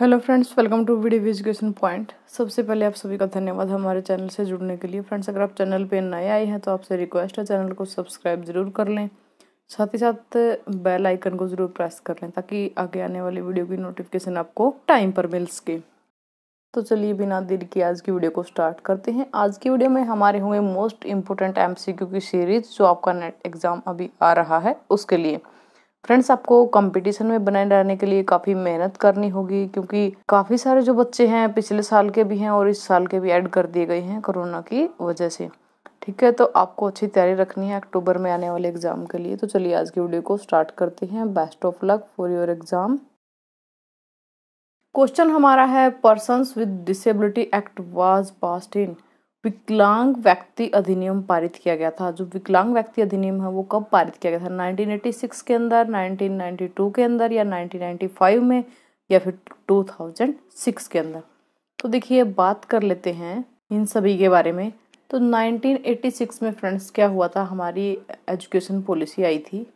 hello friends welcome to video education point सबसे पहले आप सभी का धन्यवाद हमारे चैनल से जुड़ने के लिए फ्रेंड्स अगर आप चैनल पे नए आए हैं तो आपसे रिक्वेस्ट है चैनल को सब्सक्राइब ज़रूर कर लें साथ ही साथ बेल आइकन को ज़रूर प्रेस कर लें ताकि आगे आने वाली वीडियो की नोटिफिकेशन आपको टाइम पर मिल सके तो चलिए बिना देर की आज की वीडियो को स्टार्ट करते हैं आज की वीडियो में हमारे होंगे मोस्ट इम्पोर्टेंट एम की सीरीज जो आपका नेट एग्ज़ाम अभी आ रहा है उसके लिए फ्रेंड्स आपको कंपटीशन में बनाए रहने के लिए काफ़ी मेहनत करनी होगी क्योंकि काफ़ी सारे जो बच्चे हैं पिछले साल के भी हैं और इस साल के भी ऐड कर दिए गए हैं कोरोना की वजह से ठीक है तो आपको अच्छी तैयारी रखनी है अक्टूबर में आने वाले एग्ज़ाम के लिए तो चलिए आज की वीडियो को स्टार्ट करते हैं best of luck for your exam question हमारा है person with disability act was passed in विकलांग व्यक्ति अधिनियम पारित किया गया था जो विकलांग व्यक्ति अधिनियम है वो कब पारित किया गया था 1986 के अंदर 1992 के अंदर या 1995 में या फिर 2006 के अंदर तो देखिए बात कर लेते हैं इन सभी के बारे में तो 1986 में फ्रेंड्स क्या हुआ था हमारी एजुकेशन पॉलिसी आई थी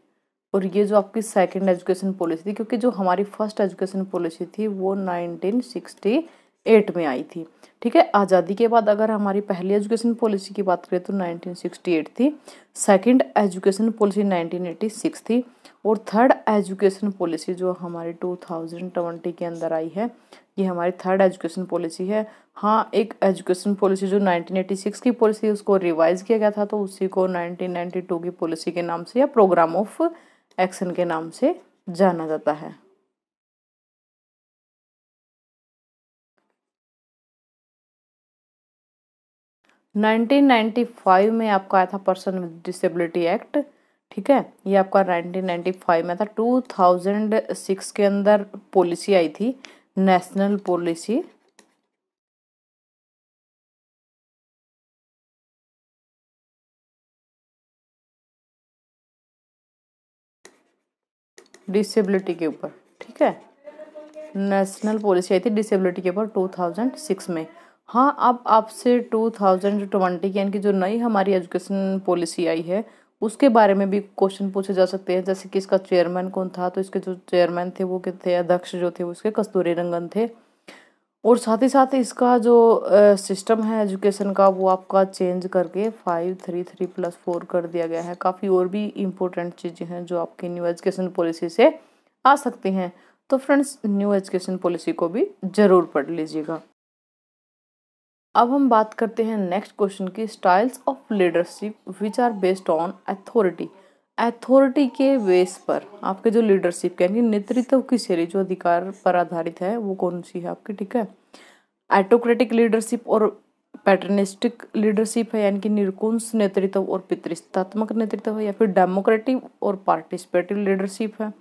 और ये जो आपकी सेकंड एजुकेशन पॉलिसी थी क्योंकि जो हमारी फर्स्ट एजुकेशन पॉलिसी थी वो नाइनटीन एट में आई थी ठीक है आज़ादी के बाद अगर हमारी पहली एजुकेशन पॉलिसी की बात करें तो 1968 थी सेकंड एजुकेशन पॉलिसी 1986 थी और थर्ड एजुकेशन पॉलिसी जो हमारी 2020 के अंदर आई है ये हमारी थर्ड एजुकेशन पॉलिसी है हाँ एक एजुकेशन पॉलिसी जो 1986 की पॉलिसी उसको रिवाइज किया गया था तो उसी को 1992 की पॉलिसी के नाम से या प्रोग्राम ऑफ एक्शन के नाम से जाना जाता है 1995 में आपका आया था पर्सन विद डिसेबिलिटी एक्ट ठीक है ये आपका 1995 में था 2006 के अंदर पॉलिसी आई थी नेशनल पॉलिसी डिसेबिलिटी के ऊपर ठीक है नेशनल पॉलिसी आई थी डिसेबिलिटी के ऊपर 2006 में हाँ अब आपसे ट्वेंटी यानी कि जो नई हमारी एजुकेशन पॉलिसी आई है उसके बारे में भी क्वेश्चन पूछे जा सकते हैं जैसे कि इसका चेयरमैन कौन था तो इसके जो चेयरमैन थे वो कितने थे अध्यक्ष जो थे उसके कस्तूरी रंगन थे और साथ ही साथ इसका जो सिस्टम है एजुकेशन का वो आपका चेंज करके five three three plus four कर दिया गया है काफ़ी और भी इम्पोर्टेंट चीज़ें हैं जो आपकी न्यू एजुकेशन पॉलिसी से आ सकती हैं तो फ्रेंड्स न्यू एजुकेशन पॉलिसी को भी ज़रूर पढ़ लीजिएगा अब हम बात करते हैं नेक्स्ट क्वेश्चन की styles of leadership which are based on authority authority के बेस पर आपके जो लीडरशिप कहेंगे नेतृत्व की शैली जो अधिकार पर आधारित है वो कौन सी है आपकी ठीक है एटोक्रेटिक लीडरशिप और पैटर्निस्टिक लीडरशिप है यानी कि निरकुंश नेतृत्व और पितृस्तात्मक नेतृत्व है या फिर डेमोक्रेटिक और पार्टिसिपेटिव लीडरशिप है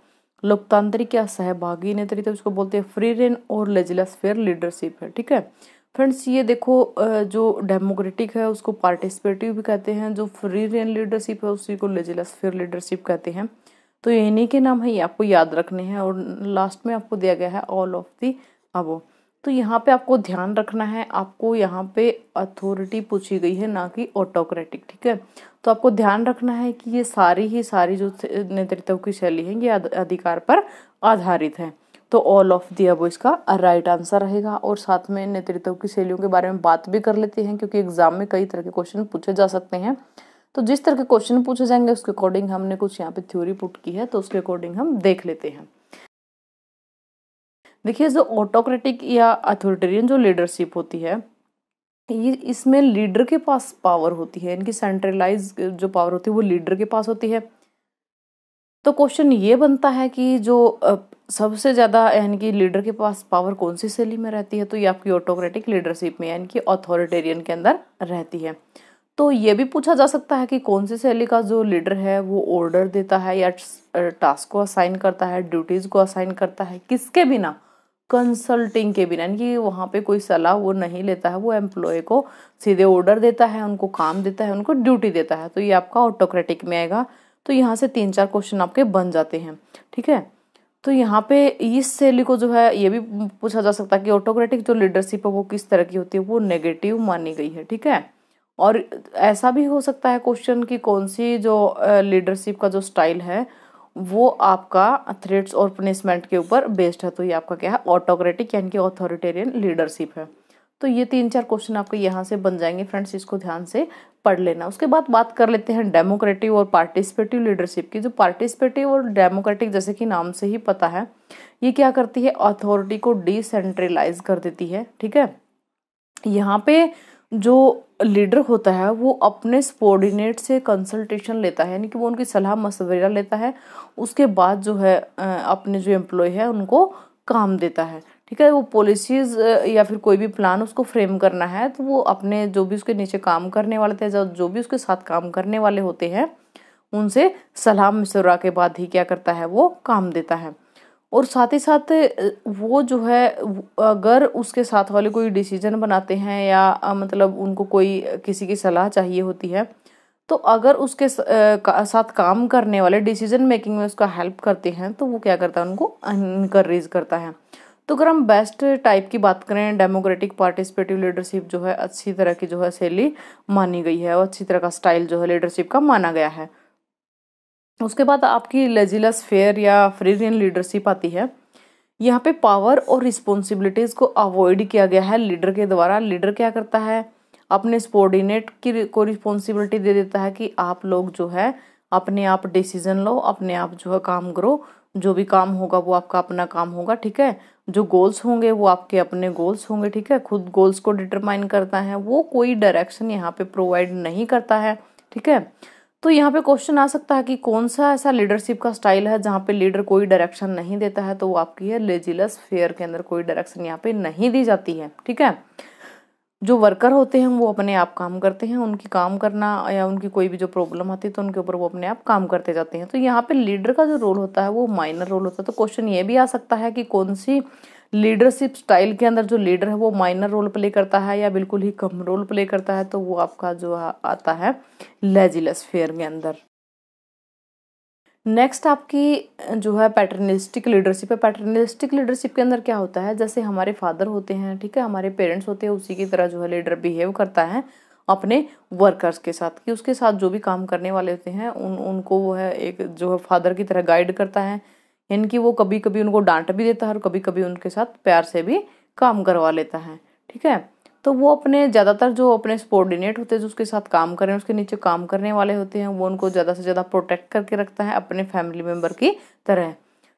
लोकतांत्रिक या सहभागी नेतृत्व इसको बोलते हैं फ्री रेन और लेजिलस फेयर लीडरशिप है ठीक है फ्रेंड्स ये देखो जो डेमोक्रेटिक है उसको पार्टिसिपेटिव भी कहते हैं जो फ्री रेन लीडरशिप है उसी को लेजिलस फेयर लीडरशिप कहते हैं तो इन्हीं के नाम है ये आपको याद रखने हैं और लास्ट में आपको दिया गया है ऑल ऑफ दी अबो तो यहाँ पे आपको ध्यान रखना है आपको यहाँ पे अथॉरिटी पूछी गई है ना कि ऑटोक्रेटिक ठीक है तो आपको ध्यान रखना है कि ये सारी ही सारी जो नेतृत्व की शैली है ये अधिकार पर आधारित है तो ऑल ऑफ दी अब इसका राइट आंसर रहेगा और साथ में नेतृत्व की शैलियों के बारे में बात भी कर लेते हैं क्योंकि एग्जाम में कई तरह के क्वेश्चन पूछे जा सकते हैं तो जिस तरह के क्वेश्चन पूछे जाएंगे उसके अकॉर्डिंग हमने कुछ यहाँ पे थ्योरी पुट की है तो उसके अकॉर्डिंग हम देख लेते हैं देखिए जो ऑटोक्रेटिक या अथोरिटेरियन जो लीडरशिप होती है ये इसमें लीडर के पास पावर होती है इनकी सेंट्रलाइज जो पावर होती है वो लीडर के पास होती है तो क्वेश्चन ये बनता है कि जो सबसे ज़्यादा यानी कि लीडर के पास पावर कौन सी शैली में रहती है तो ये आपकी ऑटोक्रेटिक लीडरशिप में यानी कि ऑथोरिटेरियन के अंदर रहती है तो ये भी पूछा जा सकता है कि कौन सी शैली का जो लीडर है वो ऑर्डर देता है या टास्क को असाइन करता है ड्यूटीज़ को असाइन करता है किसके बिना कंसल्टिंग के बिना यानी कि वहाँ पे कोई सलाह वो नहीं लेता है वो एम्प्लॉय को सीधे ऑर्डर देता है उनको काम देता है उनको ड्यूटी देता है तो ये आपका ऑटोक्रेटिक में आएगा तो यहाँ से तीन चार क्वेश्चन आपके बन जाते हैं ठीक है तो यहाँ पे इस शैली को जो है ये भी पूछा जा सकता है कि ऑटोक्रेटिक जो लीडरशिप है वो किस तरह की होती है वो नेगेटिव मानी गई है ठीक है और ऐसा भी हो सकता है क्वेश्चन कि कौन सी जो लीडरशिप का जो स्टाइल है वो आपका थ्रेट्स और पनिशमेंट के ऊपर बेस्ड है तो ये आपका क्या है ऑटोक्रेटिक यानी कि ऑथोरिटेरियन लीडरशिप है तो ये तीन चार क्वेश्चन आपके यहाँ से बन जाएंगे फ्रेंड्स इसको ध्यान से पढ़ लेना उसके बाद बात कर लेते हैं डेमोक्रेटिव और पार्टिसिपेटिव लीडरशिप की जो पार्टिसिपेटिव और डेमोक्रेटिक जैसे कि नाम से ही पता है ये क्या करती है अथॉरिटी को डिसेंट्रलाइज कर देती है ठीक है यहाँ पे जो लीडर होता है वो अपने सबॉर्डिनेट से कंसल्टेशन लेता है यानी कि वो उनकी सलाह मशवरा लेता है उसके बाद जो है अपने जो एम्प्लॉय है उनको काम देता है ठीक है वो पॉलिसीज़ या फिर कोई भी प्लान उसको फ्रेम करना है तो वो अपने जो भी उसके नीचे काम करने वाले थे जो भी उसके साथ काम करने वाले होते हैं उनसे सलाह मशुरा के बाद ही क्या करता है वो काम देता है और साथ ही साथ वो जो है अगर उसके साथ वाले कोई डिसीजन बनाते हैं या मतलब उनको कोई किसी की सलाह चाहिए होती है तो अगर उसके साथ काम करने वाले डिसीजन मेकिंग में उसका हेल्प करते हैं तो वो क्या करता है उनको इनकरेज करता है तो अगर हम बेस्ट टाइप की बात करें डेमोक्रेटिक पार्टिसिपेटिव लीडरशिप जो है अच्छी तरह की जो है शैली मानी गई है और अच्छी तरह का स्टाइल जो है लीडरशिप का माना गया है उसके बाद आपकी लेजिलस फेयर या फ्रीरियन लीडरशिप आती है यहाँ पे पावर और रिस्पॉन्सिबिलिटीज़ को अवॉइड किया गया है लीडर के द्वारा लीडर क्या करता है अपने सबॉर्डिनेट की को रिस्पॉन्सिबिलिटी दे देता है कि आप लोग जो है अपने आप डिसीजन लो अपने आप जो है काम करो जो भी काम होगा वो आपका अपना काम होगा ठीक है जो गोल्स होंगे वो आपके अपने गोल्स होंगे ठीक है खुद गोल्स को डिटरमाइन करता है वो कोई डायरेक्शन यहाँ पे प्रोवाइड नहीं करता है ठीक है तो यहाँ पे क्वेश्चन आ सकता है कि कौन सा ऐसा लीडरशिप का स्टाइल है जहाँ पे लीडर कोई डायरेक्शन नहीं देता है तो वो आपकी है लेजिलस फेयर के अंदर कोई डायरेक्शन यहाँ पे नहीं दी जाती है ठीक है जो वर्कर होते हैं वो अपने आप काम करते हैं उनकी काम करना या उनकी कोई भी जो प्रॉब्लम आती है तो उनके ऊपर वो अपने आप काम करते जाते हैं तो यहाँ पे लीडर का जो रोल होता है वो माइनर रोल होता है तो क्वेश्चन ये भी आ सकता है कि कौन सी लीडरशिप स्टाइल के अंदर जो लीडर है वो माइनर रोल प्ले करता है या बिल्कुल ही कम रोल प्ले करता है तो वो आपका जो आता है लेजिलस फेयर के अंदर नेक्स्ट आपकी जो है पैटर्नलिस्टिक लीडरशिप है पैटर्नलिस्टिक लीडरशिप के अंदर क्या होता है जैसे हमारे फादर होते हैं ठीक है हमारे पेरेंट्स होते हैं उसी की तरह जो है लीडर बिहेव करता है अपने वर्कर्स के साथ कि उसके साथ जो भी काम करने वाले होते हैं उन उनको वो है एक जो है फादर की तरह गाइड करता है इनकी कि वो कभी कभी उनको डांट भी देता है और कभी कभी उनके साथ प्यार से भी काम करवा लेता है ठीक है तो वो अपने ज़्यादातर जो अपने सपोर्डिनेट होते हैं जो उसके साथ काम करें उसके नीचे काम करने वाले होते हैं वो उनको ज़्यादा से ज़्यादा प्रोटेक्ट करके रखता है अपने फैमिली मेम्बर की तरह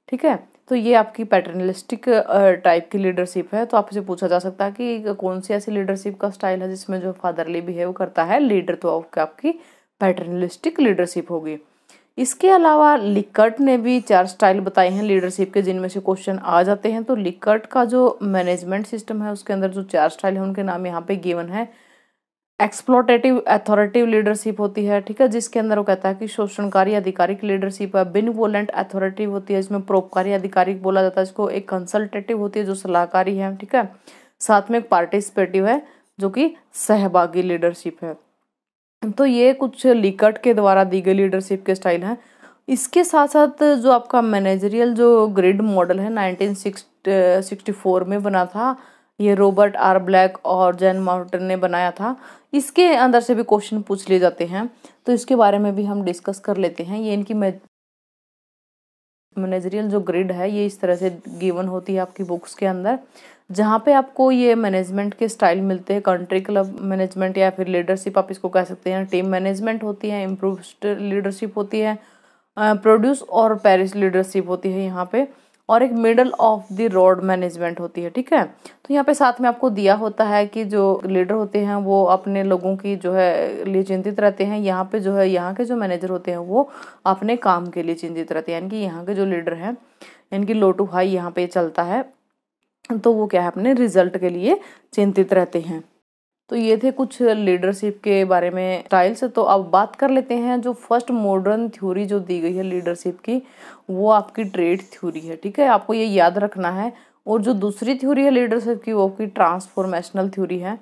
ठीक है तो ये आपकी पैटर्नलिस्टिक टाइप की लीडरशिप है तो आपसे पूछा जा सकता है कि कौन सी ऐसी लीडरशिप का स्टाइल है जिसमें जो फादरली बिहेव करता है लीडर तो आपकी आपकी पैटर्नलिस्टिक लीडरशिप होगी इसके अलावा लिकर्ट ने भी चार स्टाइल बताए हैं लीडरशिप के जिनमें से क्वेश्चन आ जाते हैं तो लिकर्ट का जो मैनेजमेंट सिस्टम है उसके अंदर जो चार स्टाइल है उनके नाम यहाँ पे गिवन है एक्सप्लोटेटिव अथॉरिटिव लीडरशिप होती है ठीक है जिसके अंदर वो कहता है कि शोषणकारी आधिकारिक लीडरशिप है बिन वोलेंट अथॉरिटिव होती है इसमें प्रोपकारी आधिकारिक बोला जाता है इसको एक कंसल्टेटिव होती है जो सलाहकारी है ठीक है साथ में एक पार्टिसिपेटिव है जो कि सहभागी लीडरशिप है तो ये कुछ लिकट के द्वारा दी गई लीडरशिप के स्टाइल हैं इसके साथ साथ जो आपका मैनेजरियल जो ग्रिड मॉडल है नाइनटीन सिक्सटी फोर में बना था ये रॉबर्ट आर ब्लैक और जैन माउंटन ने बनाया था इसके अंदर से भी क्वेश्चन पूछ लिए जाते हैं तो इसके बारे में भी हम डिस्कस कर लेते हैं ये इनकी मैनेजरियल जो ग्रिड है ये इस तरह से गिवन होती है आपकी बुक्स के अंदर जहाँ पे आपको ये मैनेजमेंट के स्टाइल मिलते हैं कंट्री क्लब मैनेजमेंट या फिर लीडरशिप आप इसको कह सकते हैं टीम मैनेजमेंट होती है इम्प्रूव लीडरशिप होती है प्रोड्यूस और पेरिस लीडरशिप होती है यहाँ पे और एक middle of the road management होती है ठीक है तो यहाँ पे साथ में आपको दिया होता है कि जो लीडर होते हैं वो अपने लोगों की जो है लिए चिंतित रहते हैं यहाँ पे जो है यहाँ के जो मैनेजर होते हैं वो अपने काम के लिए चिंतित रहते हैं यानी कि यहाँ के जो लीडर हैं यानी कि लो टू हाई यहाँ पे चलता है तो वो क्या है अपने रिजल्ट के लिए चिंतित रहते हैं तो ये थे कुछ लीडरशिप के बारे में स्टाइल्स तो अब बात कर लेते हैं जो फर्स्ट मॉडर्न थ्योरी जो दी गई है लीडरशिप की वो आपकी ट्रेड थ्योरी है ठीक है आपको ये याद रखना है और जो दूसरी थ्योरी है लीडरशिप की वो आपकी ट्रांसफॉर्मेशनल थ्योरी है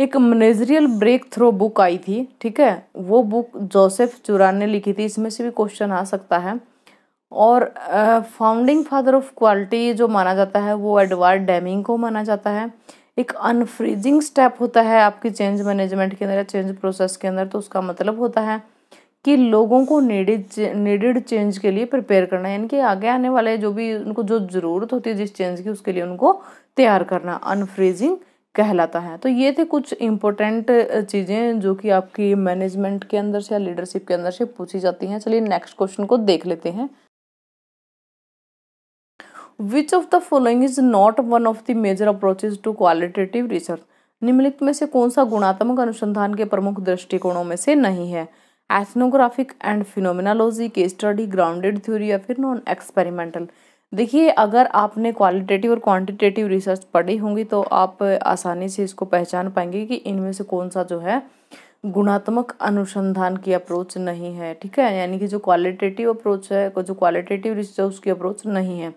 एक मैनेजरियल ब्रेक थ्रो बुक आई थी ठीक है वो बुक जोसेफ चुरान ने लिखी थी इसमें से भी क्वेश्चन आ सकता है और फाउंडिंग फादर ऑफ क्वालिटी जो माना जाता है वो एडवर्ड डैमिंग को माना जाता है एक अनफ्रीजिंग स्टेप होता है आपकी चेंज मैनेजमेंट के अंदर या चेंज प्रोसेस के अंदर तो उसका मतलब होता है कि लोगों को नीडेड नीडेड चेंज के लिए प्रिपेयर करना यानी कि आगे आने वाले जो भी उनको जो ज़रूरत होती है जिस चेंज की उसके लिए उनको तैयार करना अनफ्रीजिंग कहलाता है तो ये थे कुछ इम्पोर्टेंट चीज़ें जो कि आपकी मैनेजमेंट के अंदर से या लीडरशिप के अंदर से पूछी जाती हैं चलिए नेक्स्ट क्वेश्चन को देख लेते हैं which of the following is not one of the major approaches to qualitative research निम्नलिखित में से कौन सा गुणात्मक अनुसंधान के प्रमुख दृष्टिकोणों में से नहीं है एथनोग्राफिक एंड फिनोमिनालॉजी के स्टडी ग्राउंडेड थ्योरी या फिर नॉन एक्सपेरिमेंटल देखिए अगर आपने क्वालिटेटिव और क्वांटिटेटिव रिसर्च पढ़ी होंगी तो आप आसानी से इसको पहचान पाएंगे कि इनमें से कौन सा जो है गुणात्मक अनुसंधान की अप्रोच नहीं है ठीक है यानी कि जो क्वालिटेटिव अप्रोच है जो क्वालिटेटिव रिसर्च उसकी अप्रोच नहीं है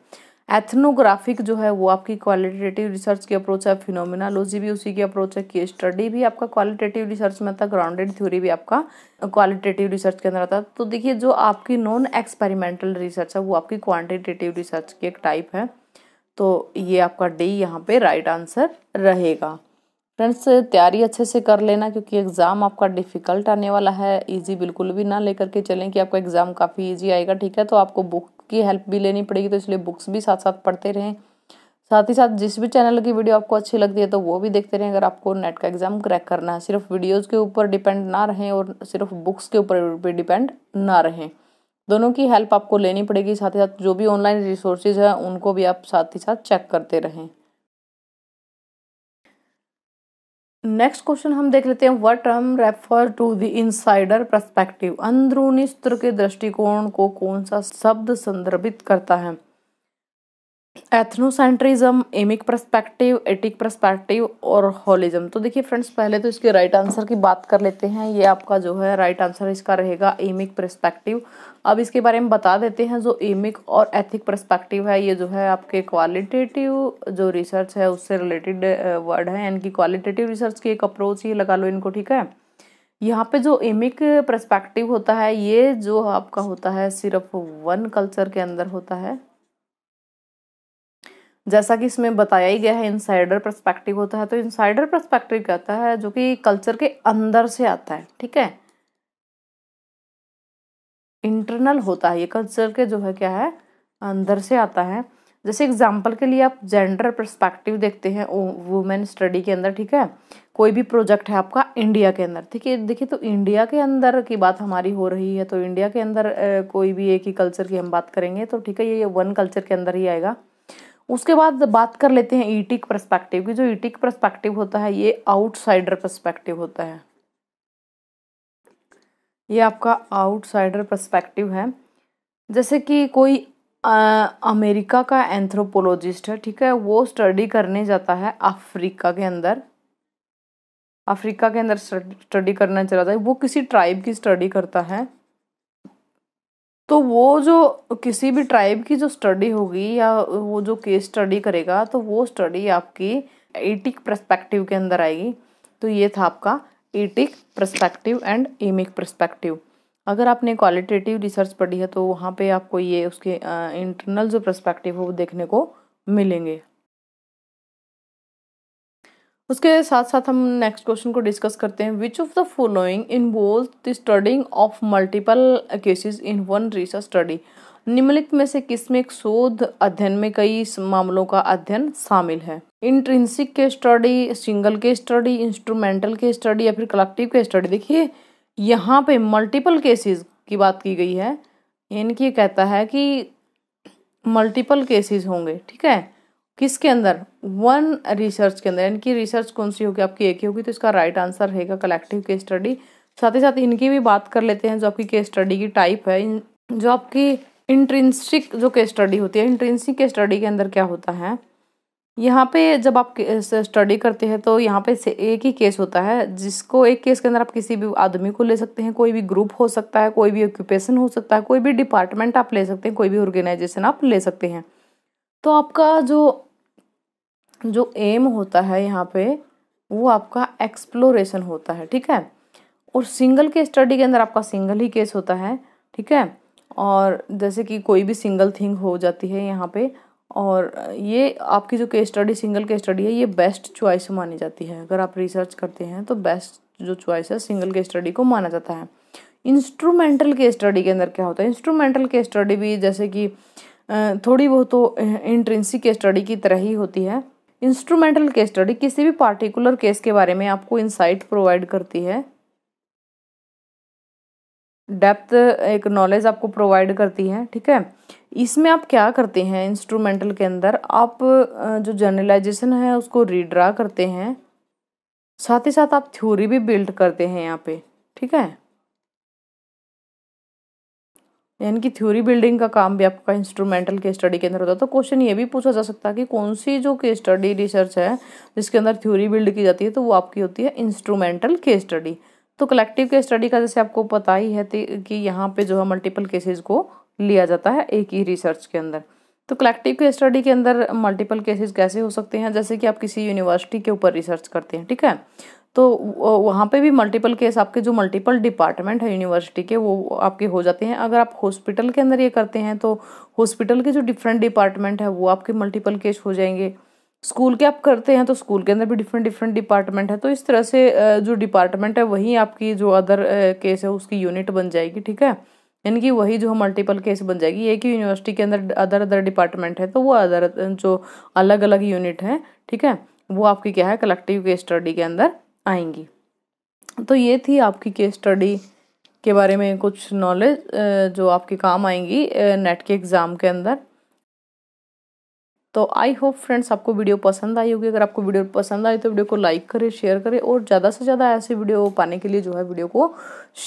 एथनोग्राफिक जो है वो आपकी क्वालिटेटिव रिसर्च की अप्रोच है फिनोमिनोलॉजी भी उसी की अप्रोच है की स्टडी भी आपका क्वालिटेटिव रिसर्च में आता ग्राउंडेड थ्योरी भी आपका क्वालिटेटिव रिसर्च के अंदर आता है तो देखिए जो आपकी नॉन एक्सपेरिमेंटल रिसर्च है वो आपकी क्वान्टिटेटिव रिसर्च की एक टाइप है तो ये आपका डी यहाँ पे राइट आंसर रहेगा फ्रेंड्स तैयारी अच्छे से कर लेना क्योंकि एग्ज़ाम आपका डिफ़िकल्ट आने वाला है इजी बिल्कुल भी ना लेकर के चलें कि आपका एग्ज़ाम काफ़ी इजी आएगा ठीक है तो आपको बुक की हेल्प भी लेनी पड़ेगी तो इसलिए बुक्स भी साथ साथ पढ़ते रहें साथ ही साथ जिस भी चैनल की वीडियो आपको अच्छी लगती है तो वो भी देखते रहें अगर आपको नेट का एग्ज़ाम क्रैक करना है सिर्फ वीडियोज़ के ऊपर डिपेंड ना रहें और सिर्फ बुक्स के ऊपर डिपेंड ना रहें दोनों की हेल्प आपको लेनी पड़ेगी साथ ही साथ जो भी ऑनलाइन रिसोर्सेज हैं उनको भी आप साथ ही साथ चेक करते रहें नेक्स्ट क्वेश्चन हम देख लेते हैं what term refer to the insider perspective अंदरूनी स्तर के दृष्टिकोण को कौन सा शब्द संदर्भित करता है ethnocentrism emic perspective etic perspective और होलिज्म तो देखिए फ्रेंड्स पहले तो इसके राइट right आंसर की बात कर लेते हैं ये आपका जो है राइट right आंसर इसका रहेगा एमिक प्रस्पेक्टिव अब इसके बारे में बता देते हैं जो एमिक और एथिक प्रस्पेक्टिव है ये जो है आपके क्वालिटेटिव जो रिसर्च है उससे रिलेटेड वर्ड है यानी कि क्वालिटेटिव रिसर्च की एक अप्रोच ही लगा लो इनको ठीक है यहाँ पे जो एमिक प्रस्पेक्टिव होता है ये जो आपका होता है सिर्फ वन कल्चर के अंदर होता है जैसा कि इसमें बताया ही गया है इनसाइडर परस्पेक्टिव होता है तो इनसाइडर परस्पेक्टिव कहता है जो कि कल्चर के अंदर से आता है ठीक है इंटरनल होता है ये कल्चर के जो है क्या है अंदर से आता है जैसे एग्जाम्पल के लिए आप जेंडर परस्पेक्टिव देखते हैं वुमेन स्टडी के अंदर ठीक है कोई भी प्रोजेक्ट है आपका इंडिया के अंदर ठीक है देखिए तो इंडिया के अंदर की बात हमारी हो रही है तो इंडिया के अंदर कोई भी एक ही कल्चर की हम बात करेंगे तो ठीक है ये वन कल्चर के अंदर ही आएगा उसके बाद बात कर लेते हैं ईटिक e परस्पेक्टिव की जो ईटिक e परस्पेक्टिव होता है ये आउटसाइडर परस्पेक्टिव होता है ये आपका आउटसाइडर परस्पेक्टिव है जैसे कि कोई आ, अमेरिका का एंथ्रोपोलॉजिस्ट है ठीक है वो स्टडी करने जाता है अफ्रीका के अंदर अफ्रीका के अंदर स्टडी करना चला है वो किसी ट्राइब की स्टडी करता है तो वो जो किसी भी ट्राइब की जो स्टडी होगी या वो जो केस स्टडी करेगा तो वो स्टडी आपकी एटिक प्रस्पेक्टिव के अंदर आएगी तो ये था आपका etic perspective and emic perspective अगर आपने क्वालिटेटिव रिसर्च पढ़ी है तो वहाँ पे आपको ये उसके इंटरनल जो प्रस्पेक्टिव है वो देखने को मिलेंगे उसके साथ साथ हम नेक्स्ट क्वेश्चन को डिस्कस करते हैं which of the following involve the studying of multiple cases in one research study निम्नलिखित में से किस में एक शोध अध्ययन में कई मामलों का अध्ययन शामिल है intrinsic case study single case study instrumental case study या फिर कलेक्टिव के स्टडी देखिए यहाँ पे मल्टीपल केसेस की बात की गई है यानी कि कहता है कि मल्टीपल केसेस होंगे ठीक है किसके अंदर वन रिसर्च के अंदर इनकी रिसर्च कौन सी होगी आपकी एक ही होगी तो इसका राइट आंसर रहेगा कलेक्टिव केस स्टडी साथ ही साथ इनकी भी बात कर लेते हैं जो आपकी केस स्टडी की टाइप है जो आपकी इंट्रेंसिक जो केस स्टडी होती है इंट्रेंसिक केस स्टडी के अंदर क्या होता है यहाँ पे जब आप स्टडी करते हैं तो यहाँ पे से एक ही केस होता है जिसको एक केस के अंदर आप किसी भी आदमी को ले सकते हैं कोई भी ग्रुप हो सकता है कोई भी ऑक्यूपेशन हो सकता है कोई भी डिपार्टमेंट आप ले सकते हैं कोई भी ऑर्गेनाइजेशन आप ले सकते हैं तो आपका जो जो एम होता है यहाँ पे वो आपका एक्सप्लोरेशन होता है ठीक है और सिंगल के स्टडी के अंदर आपका सिंगल ही केस होता है ठीक है और जैसे कि कोई भी सिंगल थिंग हो जाती है यहाँ पे और ये आपकी जो case study single case study है ये बेस्ट चॉइस मानी जाती है अगर आप रिसर्च करते हैं तो बेस्ट जो चॉइस है सिंगल केस स्टडी को माना जाता है इंस्ट्रूमेंटल केस स्टडी के अंदर क्या होता है इंस्ट्रूमेंटल केस स्टडी भी जैसे कि थोड़ी बहुत तो इंट्रेंसिक केस स्टडी की तरह ही होती है इंस्ट्रूमेंटल केस स्टडी किसी भी पार्टिकुलर केस के बारे में आपको इंसाइट प्रोवाइड करती है डेप्थ एक नॉलेज आपको प्रोवाइड करती है ठीक है इसमें आप क्या करते हैं इंस्ट्रूमेंटल के अंदर आप जो जर्नलाइजेशन है उसको रीड्रा करते हैं साथ ही साथ आप थ्योरी भी बिल्ड करते हैं यहाँ पे ठीक है यानी कि थ्योरी बिल्डिंग का काम भी आपका इंस्ट्रूमेंटल केस स्टडी के अंदर होता है तो क्वेश्चन ये भी पूछा जा सकता है कि कौन सी जो केस स्टडी रिसर्च है जिसके अंदर थ्योरी बिल्ड की जाती है तो वो आपकी होती है इंस्ट्रूमेंटल केस स्टडी तो कलेक्टिव केस स्टडी का जैसे आपको पता ही है कि यहाँ पे जो है मल्टीपल केसेज को लिया जाता है एक ही रिसर्च के अंदर तो कलेक्टिव केस स्टडी के अंदर मल्टीपल केसेज कैसे हो सकते हैं जैसे कि आप किसी यूनिवर्सिटी के ऊपर रिसर्च करते हैं ठीक है तो वहाँ पे भी मल्टीपल केस आपके जो मल्टीपल डिपार्टमेंट है यूनिवर्सिटी के वो आपके हो जाते हैं अगर आप हॉस्पिटल के अंदर ये करते हैं तो हॉस्पिटल के जो डिफरेंट डिपार्टमेंट है वो आपके मल्टीपल केस हो जाएंगे स्कूल के आप करते हैं तो स्कूल के अंदर भी डिफरेंट डिफरेंट डिपार्टमेंट है तो इस तरह से जो डिपार्टमेंट है वही आपकी जो अदर केस है उसकी यूनिट बन जाएगी ठीक है यानी कि वही जो मल्टीपल केस बन जाएगी एक ही यूनिवर्सिटी के अंदर अदर अदर डिपार्टमेंट है तो वो अदर जो अलग अलग यूनिट है ठीक है वो आपकी क्या है कलेक्टिव केस स्टडी के अंदर आएंगी तो ये थी आपकी केस स्टडी के बारे में कुछ नॉलेज जो आपके काम आएंगी नेट के एग्ज़ाम के अंदर तो आई होप फ्रेंड्स आपको वीडियो पसंद आई होगी अगर आपको वीडियो पसंद आई तो वीडियो को लाइक करें शेयर करें और ज़्यादा से ज़्यादा ऐसे वीडियो पाने के लिए जो है वीडियो को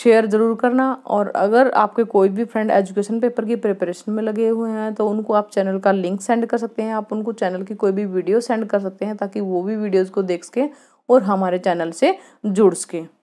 शेयर ज़रूर करना और अगर आपके कोई भी फ्रेंड एजुकेशन पेपर की प्रिपरेशन में लगे हुए हैं तो उनको आप चैनल का लिंक सेंड कर सकते हैं आप उनको चैनल की कोई भी वीडियो सेंड कर सकते हैं ताकि वो भी वीडियोज़ को देख सकें और हमारे चैनल से जुड़ सकें